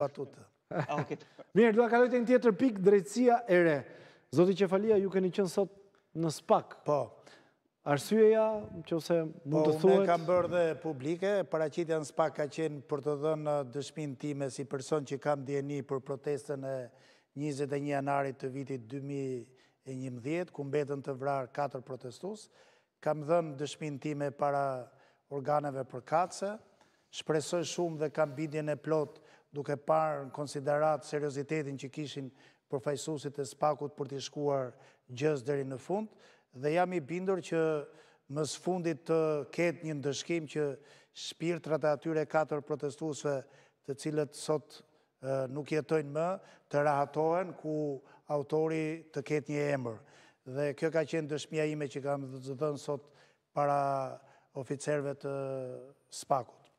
batutë. Ah, Mirë, duha kalojte në tjetër pik, drejtsia re. Zoti Qefalia, ju keni qënë sot në spak. Po. Arsyeja, që ose mund të thuet... Po, unë kam bërë dhe publike, paracitja në spak ka qenë për të dhënë dëshmin time si person që kam djeni për protestën e 21 janarit të vitit 2011, ku mbetën të vrarë 4 protestus. Kam dhënë dëshmin time para organeve për kace, shpresoj shumë dhe kam bidjen e plotë duke parë në konsiderat seriositetin që kishin përfajsusit e spakut për t'i shkuar gjës dheri në fund, dhe jam i bindur që mës fundit të ketë një ndëshkim që shpirtrat e atyre katër protestusve të cilët sot nuk jetojnë më, të rahatohen ku autori të ketë një emër. Dhe kjo ka qenë dëshmija ime që kam të zëdhën sot para oficerve të spakut.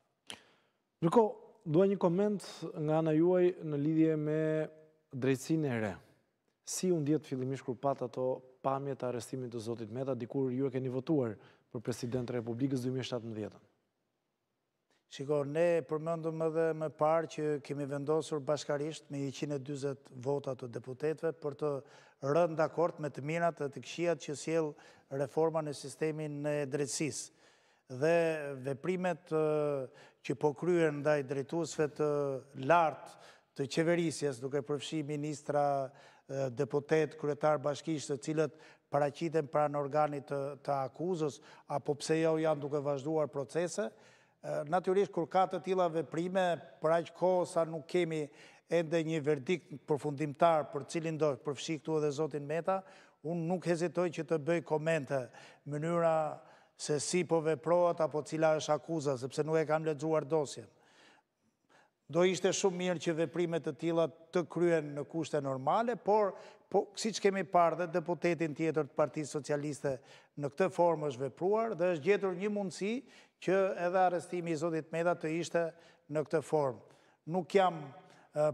Nërko, Doa një koment nga në juaj në lidhje me drejtsin e re. Si unë djetë fillimish kur patë ato pamje të arestimin të Zotit Meta, dikur ju e keni votuar për President Republikës 2017-ën? Shiko, ne përmëndëm edhe më parë që kemi vendosur bashkarisht me 120 votat të deputetve për të rënd akort me të minat të të këshiat që siel reforma në sistemin në drejtsisë dhe veprimet që po kryen ndaj drejtusve të lartë të qeverisjes, duke përfshi ministra, deputet, kryetar bashkishtë të cilët paracitem pra në organit të akuzës, apo pse jo janë duke vazhduar procese, naturisht kur ka të tila veprime, pra që kohë sa nuk kemi ende një verdikt përfundimtar për cilin do përfshi këtu edhe Zotin Meta, unë nuk hezitoj që të bëj komente mënyra se si po veproat apo cila është akuza, sepse nuk e kam ledzuar dosjen. Do ishte shumë mirë që veprimet të tila të kryen në kushte normale, por, po, si që kemi parë dhe deputetin tjetër të Parti Socialiste në këtë formë është vepruar, dhe është gjetur një mundësi që edhe arestimi i Zotit Meda të ishte në këtë formë. Nuk jam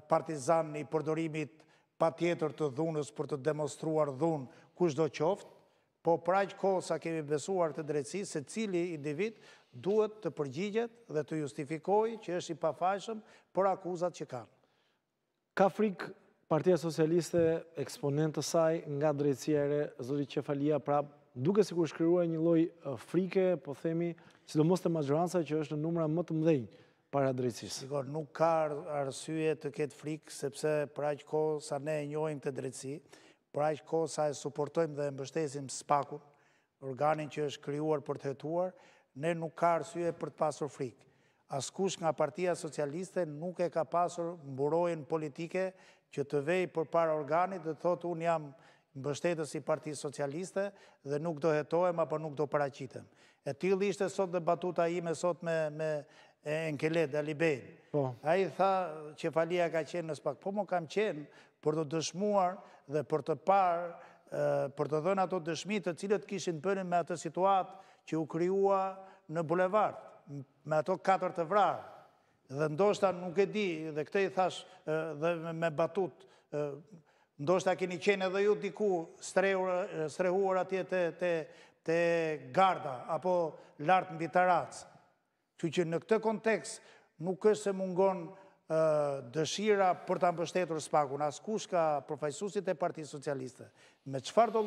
partizan një përdorimit pa tjetër të dhunës për të demonstruar dhunë kushdo qoftë, po praq kohë sa kemi besuar të drejtësi, se cili individ duhet të përgjigjet dhe të justifikoj që është i pafajshëm për akuzat që kanë. Ka frikë partia socialiste eksponentë saj nga drejtësire, zëri Qefalia, pra duke si kur shkryruaj një loj frike, po themi, si do mos të mazhuransa që është në numra më të mdhenjë para drejtsisë. Sigur, nuk ka arësye të ketë frikë, sepse praq kohë sa ne e njojnë të drejtësi, pra ishë kohë sa e suportojmë dhe mbështesim spakur, organin që është kryuar për të hetuar, ne nuk ka arsye për të pasur frikë. Askush nga partia socialiste nuk e ka pasur mburojen politike që të vej për para organit dhe thotë unë jam mbështetës i parti socialiste dhe nuk do hetojmë apo nuk do paracitem. E tjil ishte sot dhe batuta ime sot me në Keled, Alibejnë. Po. A i tha që falia ka qenë në spak. Po më kam qenë për të dëshmuar dhe për të parë, për të dhënë ato dëshmi të cilët kishin përën me atë situatë që u kryua në bulevard, me ato katër të vrarë. Dhe ndoshta nuk e di, dhe këte i thash dhe me batut, ndoshta keni qenë edhe ju diku strehuar atje të garda, apo lartë në bitaracë. Kjo që në këtë kontekst nuk është se mungon dëshira për të ambështetur spakun, as kush ka profajsusit e Parti Socialiste. Me qëfar do